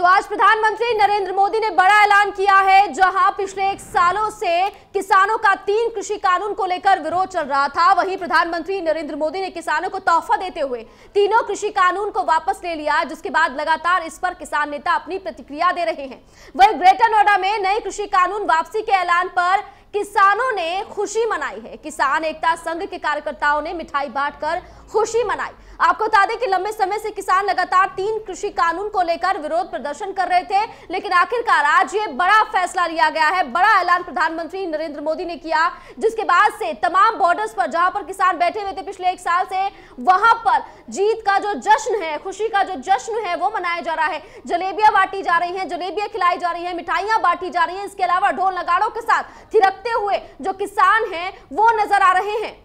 तो आज प्रधानमंत्री नरेंद्र मोदी ने बड़ा ऐलान किया है जहां पिछले एक सालों से किसानों का तीन कृषि कानून को लेकर विरोध चल रहा था वहीं प्रधानमंत्री नरेंद्र मोदी ने किसानों को तोहफा देते हुए तीनों कृषि कानून को वापस ले लिया जिसके बाद लगातार इस पर किसान नेता अपनी प्रतिक्रिया दे रहे हैं वही ग्रेटर नोएडा में नए कृषि कानून वापसी के ऐलान पर किसानों ने खुशी मनाई है किसान एकता संघ के कार्यकर्ताओं ने मिठाई बांटकर खुशी मनाई आपको बता दें कि लंबे समय से किसान लगातार तीन कृषि कानून को लेकर विरोध प्रदर्शन कर रहे थे लेकिन आखिरकार आज ये बड़ा फैसला लिया गया है बड़ा ऐलान प्रधानमंत्री नरेंद्र मोदी ने किया जिसके बाद से तमाम बॉर्डर्स पर जहां पर किसान बैठे हुए थे पिछले एक साल से वहां पर जीत का जो जश्न है खुशी का जो जश्न है वो मनाया जा रहा है जलेबियां बांटी जा रही है जलेबियां खिलाई जा रही है मिठाइयां बांटी जा रही है इसके अलावा ढोल नगाड़ों के साथ थिरकते हुए जो किसान है वो नजर आ रहे हैं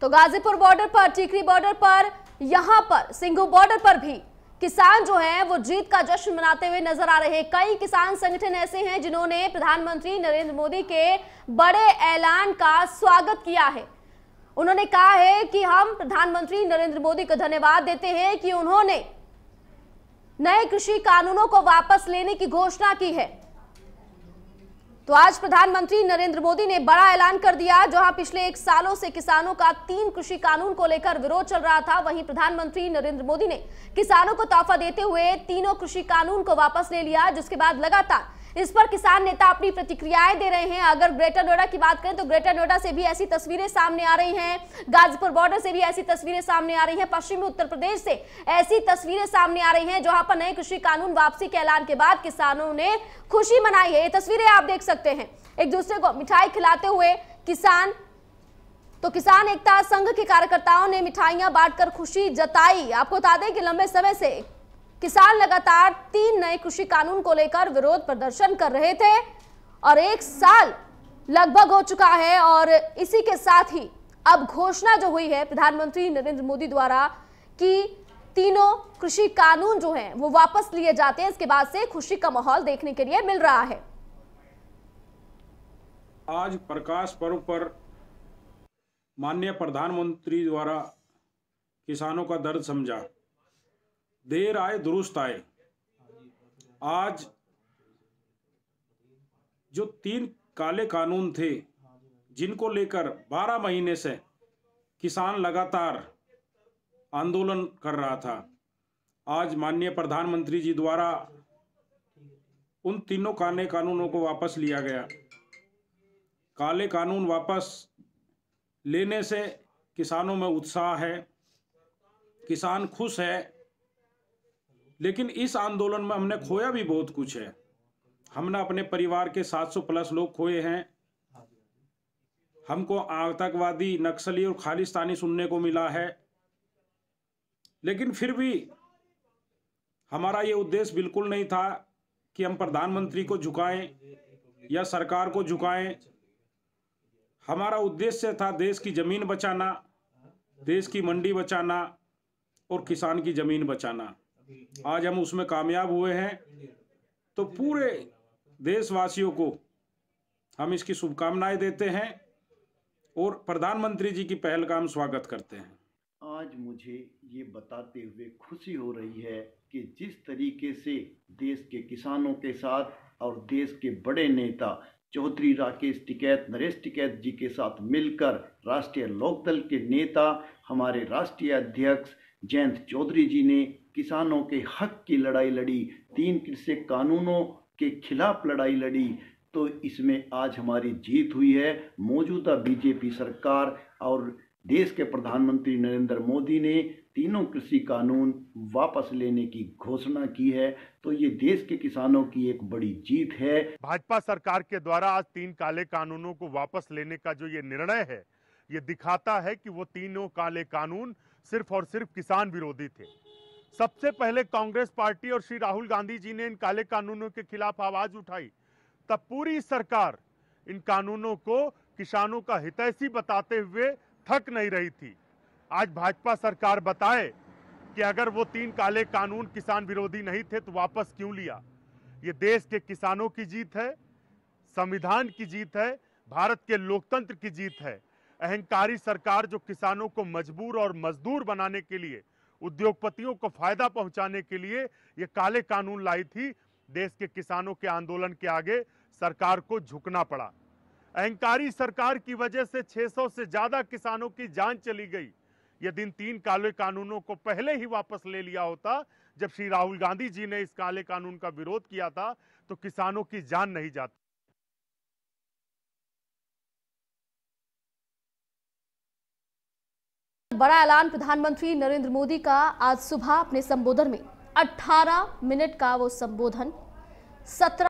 तो गाजीपुर बॉर्डर पर टीकरी बॉर्डर पर यहां पर सिंघू बॉर्डर पर भी किसान जो हैं वो जीत का जश्न मनाते हुए नजर आ रहे हैं कई किसान संगठन ऐसे हैं जिन्होंने प्रधानमंत्री नरेंद्र मोदी के बड़े ऐलान का स्वागत किया है उन्होंने कहा है कि हम प्रधानमंत्री नरेंद्र मोदी को धन्यवाद देते हैं कि उन्होंने नए कृषि कानूनों को वापस लेने की घोषणा की है तो आज प्रधानमंत्री नरेंद्र मोदी ने बड़ा ऐलान कर दिया जहां पिछले एक सालों से किसानों का तीन कृषि कानून को लेकर विरोध चल रहा था वहीं प्रधानमंत्री नरेंद्र मोदी ने किसानों को तोहफा देते हुए तीनों कृषि कानून को वापस ले लिया जिसके बाद लगातार इस पर किसान नेता अपनी प्रतिक्रियाएं दे रहे हैं अगर ग्रेटर नोएडा की बात करें तो ग्रेटर नोएडा से भी ऐसी तस्वीरें सामने आ रही हैं गाजीपुर बॉर्डर से भी ऐसी तस्वीरें सामने आ रही हैं पश्चिमी उत्तर प्रदेश से ऐसी तस्वीरें सामने आ रही हैं जहां पर नए कृषि कानून वापसी के ऐलान के बाद किसानों ने खुशी मनाई है ये तस्वीरें आप देख सकते हैं एक दूसरे को मिठाई खिलाते हुए किसान तो किसान एकता संघ के कार्यकर्ताओं ने मिठाइयां बांटकर खुशी जताई आपको बता दें कि लंबे समय से किसान लगातार तीन नए कृषि कानून को लेकर विरोध प्रदर्शन कर रहे थे और एक साल लगभग हो चुका है और इसी के साथ ही अब घोषणा जो हुई है प्रधानमंत्री नरेंद्र मोदी द्वारा कि तीनों कृषि कानून जो हैं वो वापस लिए जाते हैं इसके बाद से खुशी का माहौल देखने के लिए मिल रहा है आज प्रकाश पर्व पर माननीय प्रधानमंत्री द्वारा किसानों का दर्द समझा देर आए दुरुस्त आए आज जो तीन काले कानून थे जिनको लेकर 12 महीने से किसान लगातार आंदोलन कर रहा था आज माननीय प्रधानमंत्री जी द्वारा उन तीनों काले कानूनों को वापस लिया गया काले कानून वापस लेने से किसानों में उत्साह है किसान खुश है लेकिन इस आंदोलन में हमने खोया भी बहुत कुछ है हमने अपने परिवार के 700 प्लस लोग खोए हैं हमको आतंकवादी नक्सली और खालिस्तानी सुनने को मिला है लेकिन फिर भी हमारा ये उद्देश्य बिल्कुल नहीं था कि हम प्रधानमंत्री को झुकाएं या सरकार को झुकाएं हमारा उद्देश्य था देश की ज़मीन बचाना देश की मंडी बचाना और किसान की ज़मीन बचाना आज हम उसमें कामयाब हुए हैं तो पूरे देशवासियों को हम इसकी शुभकामनाएं देते हैं और प्रधानमंत्री जी की पहल का हम स्वागत करते हैं आज मुझे ये बताते हुए खुशी हो रही है कि जिस तरीके से देश के किसानों के साथ और देश के बड़े नेता चौधरी राकेश टिकैत नरेश टिकैत जी के साथ मिलकर राष्ट्रीय लोकदल के नेता हमारे राष्ट्रीय अध्यक्ष जयंत चौधरी जी ने किसानों के हक की लड़ाई लड़ी तीन कृषि कानूनों के खिलाफ लड़ाई लड़ी तो इसमें आज हमारी जीत हुई है मौजूदा बीजेपी सरकार और देश के प्रधानमंत्री नरेंद्र मोदी ने तीनों कृषि कानून वापस लेने की घोषणा की है तो ये देश के किसानों की एक बड़ी जीत है भाजपा सरकार के द्वारा आज तीन काले कानूनों को वापस लेने का जो ये निर्णय है ये दिखाता है कि वो तीनों काले कानून सिर्फ और सिर्फ किसान विरोधी थे सबसे पहले कांग्रेस पार्टी और श्री राहुल गांधी जी ने इन काले कानूनों के खिलाफ आवाज उठाई तब पूरी सरकार इन कानूनों को किसानों का हितैषी बताते हुए थक नहीं रही थी आज भाजपा सरकार बताए कि अगर वो तीन काले कानून किसान विरोधी नहीं थे तो वापस क्यों लिया ये देश के किसानों की जीत है संविधान की जीत है भारत के लोकतंत्र की जीत है अहंकारी सरकार जो किसानों को मजबूर और मजदूर बनाने के लिए उद्योगपतियों को फायदा पहुंचाने के लिए ये काले कानून लाई थी देश के किसानों के आंदोलन के आगे सरकार को झुकना पड़ा अहंकारी सरकार की वजह से 600 से ज्यादा किसानों की जान चली गई यदि इन तीन काले कानूनों को पहले ही वापस ले लिया होता जब श्री राहुल गांधी जी ने इस काले कानून का विरोध किया था तो किसानों की जान नहीं जाती बड़ा ऐलान प्रधानमंत्री नरेंद्र मोदी का आज सुबह अपने संबोधन में 18 मिनट का वो संबोधन 17